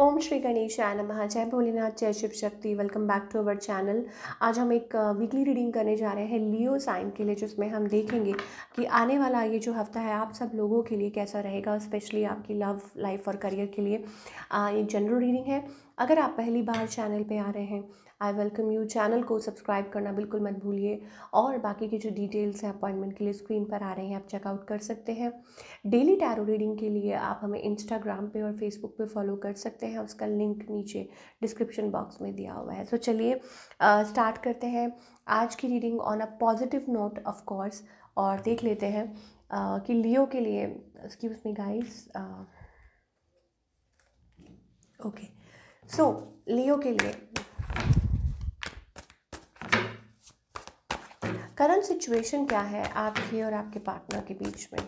ओम श्री गणेश आय नमः जय भोलेनाथ जय Shiv Shakti welcome back to our channel आज हम एक वीकली रीडिंग करने जा रहे हैं लियो साइन के लिए जिसमें हम देखेंगे कि आने वाला ये जो हफ्ता है आप सब लोगों के लिए कैसा रहेगा स्पेशली आपकी लव लाइफ और करियर के लिए एक जनरल रीडिंग है अगर आप पहली बार चैनल पर आ रहे हैं आई वेलकम यू चैनल को सब्सक्राइब करना बिल्कुल मत भूलिए और बाकी की जो डिटेल्स हैं अपॉइंटमेंट के लिए स्क्रीन पर आ रहे हैं आप चेकआउट कर सकते हैं डेली टैरो रीडिंग के लिए आप हमें इंस्टाग्राम पे और फेसबुक पे फॉलो कर सकते हैं उसका लिंक नीचे डिस्क्रिप्शन बॉक्स में दिया हुआ है सो so, चलिए स्टार्ट करते हैं आज की reading on a positive note of course और देख लेते हैं आ, कि लियो के लिए उसकी उसमें गाइस ओके सो लियो के लिए करंट सिचुएशन क्या है आपके और आपके पार्टनर के बीच में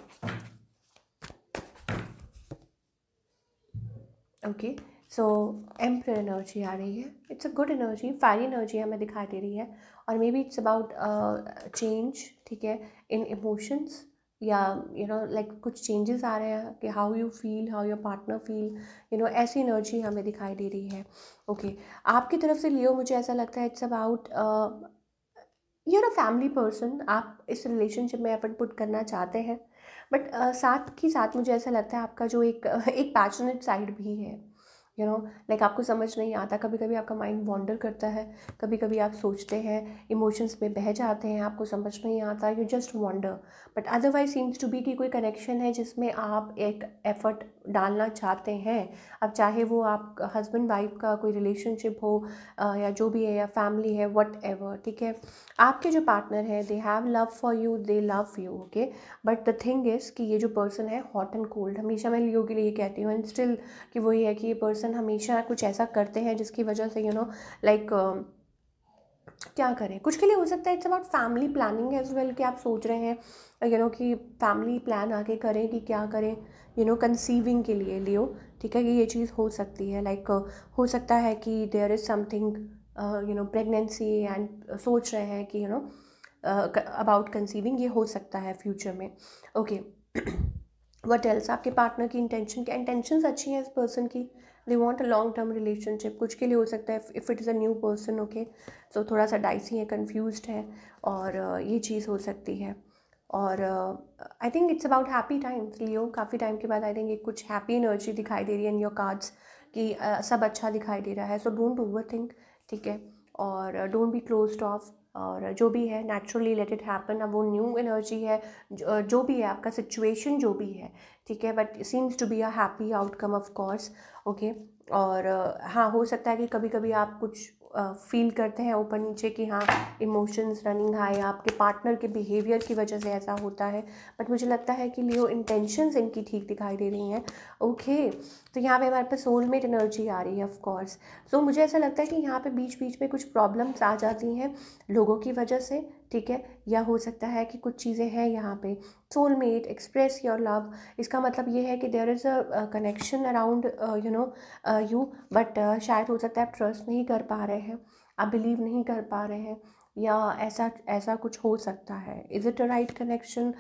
ओके सो एम्प्र एनर्जी आ रही है it's a good energy fire energy हमें दिखाई दे रही है और may be it's about change ठीक है इन इमोशंस या यू नो लाइक कुछ चेंजेस आ रहे हैं कि how you feel how your partner feel you know ऐसी एनर्जी हमें दिखाई दे रही है ओके okay. आपकी तरफ से लियो मुझे ऐसा लगता है it's about your a family person आप इस रिलेशनशिप में एफर्ट पुट करना चाहते हैं बट uh, साथ ही साथ मुझे ऐसा लगता है आपका जो एक एक पैशनेट साइड भी है यू नो लाइक आपको समझ नहीं आता कभी कभी आपका माइंड वॉन्डर करता है कभी कभी आप सोचते हैं इमोशंस में बह जाते हैं आपको समझ नहीं आता you just wonder but otherwise seems to be कि कोई कनेक्शन है जिसमें आप एक एफ़र्ट डालना चाहते हैं अब चाहे वो आप हस्बैंड वाइफ का कोई रिलेशनशिप हो आ, या जो भी है या फैमिली है वट एवर ठीक है आपके जो पार्टनर हैं they have love for you they love you okay but the thing is कि ये जो पर्सन है हॉट एंड कोल्ड हमेशा मैं लियो के लिए कहती हूँ एंड स्टिल कि वही है कि ये पर्सन पर्सन हमेशा कुछ ऐसा करते हैं जिसकी वजह से यू नो लाइक क्या करें कुछ के लिए हो सकता है it's about family planning as well कि आप सोच रहे हैं यू नो कि फैमिली प्लान आगे करें कि क्या करें यू नो कंसीविंग के लिए लियो ठीक है कि ये चीज़ हो सकती है लाइक like, uh, हो सकता है कि there is something you know pregnancy and सोच रहे हैं कि यू नो अबाउट कंसीविंग ये हो सकता है फ्यूचर में ओके वट एल्स आपके पार्टनर की इंटेंशन क्या इंटेंशन अच्छी हैं इस पर्सन की they want a long term relationship कुछ के लिए हो सकता है if it is a new person okay so थोड़ा सा डाइसी है कन्फ्यूज है और ये चीज़ हो सकती है और I think it's about happy time Leo काफ़ी टाइम के बाद आई थिंक कुछ हैप्पी एनर्जी दिखाई दे रही है इन योर कार्ड्स कि uh, सब अच्छा दिखाई दे रहा है सो डोंट ओवर थिंक ठीक है और डोंट बी क्लोज ऑफ और जो भी है नेचुरली लेट इट हैपन अब वो न्यू एनर्जी है जो, जो भी है आपका सिचुएशन जो भी है ठीक है but seems to be a happy outcome of course okay और हाँ हो सकता है कि कभी कभी आप कुछ फील करते हैं ऊपर नीचे कि हाँ इमोशंस रनिंग हाई आपके पार्टनर के बिहेवियर की वजह से ऐसा होता है बट मुझे लगता है कि लियो इंटेंशंस इनकी ठीक दिखाई दे रही हैं ओके okay, तो यहाँ पे हमारे पास सोलमेट एनर्जी आ रही है ऑफ कोर्स सो मुझे ऐसा लगता है कि यहाँ पे बीच बीच में कुछ प्रॉब्लम्स आ जाती हैं लोगों की वजह से ठीक है या हो सकता है कि कुछ चीज़ें हैं यहाँ पे सोलमेट एक्सप्रेस योर लव इसका मतलब ये है कि there is a connection around you know you but शायद हो सकता है आप ट्रस्ट नहीं कर पा रहे हैं आप बिलीव नहीं कर पा रहे हैं या ऐसा ऐसा कुछ हो सकता है is it a right connection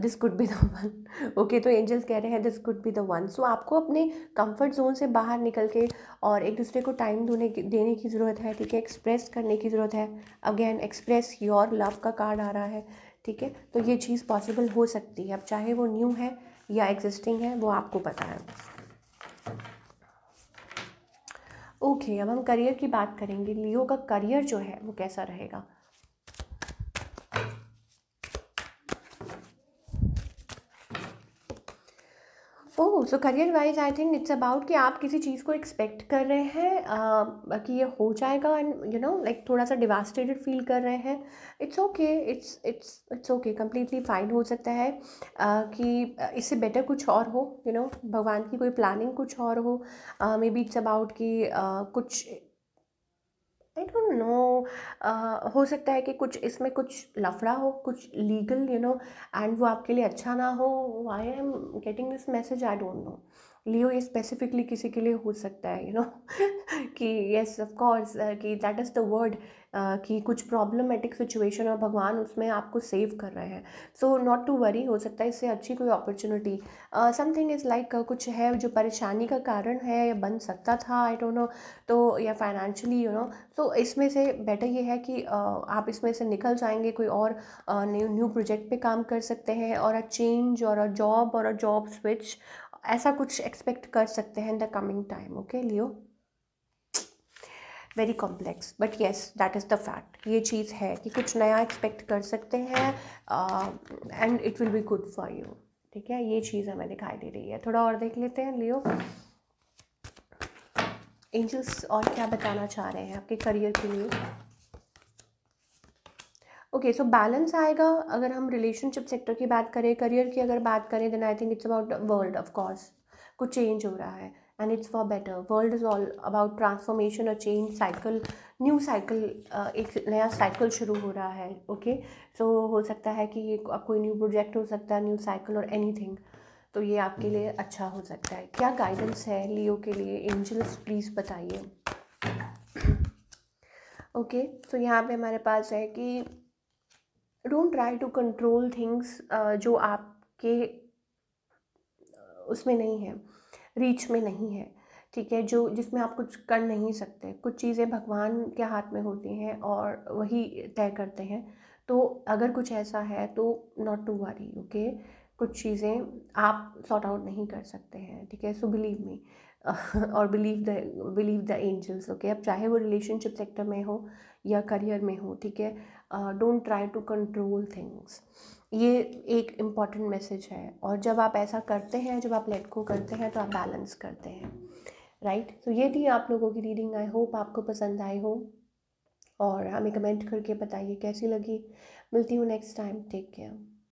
this could be the one okay तो एंजल्स कह रहे हैं this could be the one so आपको अपने कंफर्ट जोन से बाहर निकल के और एक दूसरे को टाइम देने की देने की ज़रूरत है ठीक है एक्सप्रेस करने की ज़रूरत है अगेन एक्सप्रेस योर लव का कार्ड आ रहा है ठीक है तो ये चीज़ पॉसिबल हो सकती है अब चाहे वो न्यू है या एग्जिस्टिंग है वो आपको पता है ओके okay, अब हम करियर की बात करेंगे लियो का करियर जो है वो कैसा रहेगा oh so career wise I think it's about कि आप किसी चीज़ को एक्सपेक्ट कर रहे हैं uh, कि ये हो जाएगा एंड यू नो लाइक थोड़ा सा डिवास्टेटेड फील कर रहे हैं it's okay it's it's it's okay completely fine हो सकता है uh, कि इससे बेटर कुछ और हो यू you नो know, भगवान की कोई प्लानिंग कुछ और हो मे बी इट्स अबाउट कि uh, कुछ आई डोंट नो हो सकता है कि कुछ इसमें कुछ लफड़ा हो कुछ लीगल यू नो एंड वो आपके लिए अच्छा ना हो I am getting this message I don't know Leo ये स्पेसिफिकली किसी के लिए हो सकता है यू नो कि येस ऑफ कोर्स कि दैट इज़ द वर्ड कि कुछ प्रॉब्लमेटिक सिचुएशन और भगवान उसमें आपको सेव कर रहे हैं सो नॉट टू वरी हो सकता है इससे अच्छी कोई अपॉर्चुनिटी समथिंग इज़ लाइक कुछ है जो परेशानी का कारण है या बन सकता था आई डोंट नो तो या फाइनेंशियली यू नो सो इसमें से बेटर ये है कि uh, आप इसमें से निकल जाएंगे कोई और न्यू न्यू प्रोजेक्ट पे काम कर सकते हैं और अ चेंज और अ जॉब और अ जॉब स्विच ऐसा कुछ एक्सपेक्ट कर सकते हैं in the coming time okay Leo very complex but yes that is the fact ये चीज़ है कि कुछ नया एक्सपेक्ट कर सकते हैं and it will be good for you ठीक है ये चीज़ हमें दिखाई दे रही है थोड़ा और देख लेते हैं लियो एंजल्स और क्या बताना चाह रहे हैं आपके करियर के लिए ओके सो बैलेंस आएगा अगर हम रिलेशनशिप सेक्टर की बात करें करियर की अगर बात करें then I think it's about world of course कुछ चेंज हो रहा है and it's for better world is all about transformation और चेंज साइकिल न्यू साइकिल एक नया साइकिल शुरू हो रहा है ओके okay? सो so, हो सकता है कि ये कोई न्यू प्रोजेक्ट हो सकता है न्यू साइकिल और थिंग तो ये आपके लिए hmm. अच्छा हो सकता है क्या गाइडेंस है लियो के लिए एंजल्स प्लीज़ बताइए ओके सो यहाँ पे हमारे पास है कि don't try to control things जो आपके उसमें नहीं है रीच में नहीं है ठीक है जो जिसमें आप कुछ कर नहीं सकते कुछ चीज़ें भगवान के हाथ में होती हैं और वही तय करते हैं तो अगर कुछ ऐसा है तो नॉट टू वरी ओके कुछ चीज़ें आप सॉर्ट आउट नहीं कर सकते हैं ठीक है सो बिलीव मी और believe the believe the angels okay अब चाहे वो रिलेशनशिप सेक्टर में हो या करियर में हो ठीक है don't try to control things ये एक इम्पॉर्टेंट मैसेज है और जब आप ऐसा करते हैं जब आप लेट को करते हैं तो आप बैलेंस करते हैं राइट right? तो so, ये थी आप लोगों की रीडिंग आई होप आपको पसंद आई हो और हमें कमेंट करके बताइए कैसी लगी मिलती हूँ नेक्स्ट टाइम टेक केयर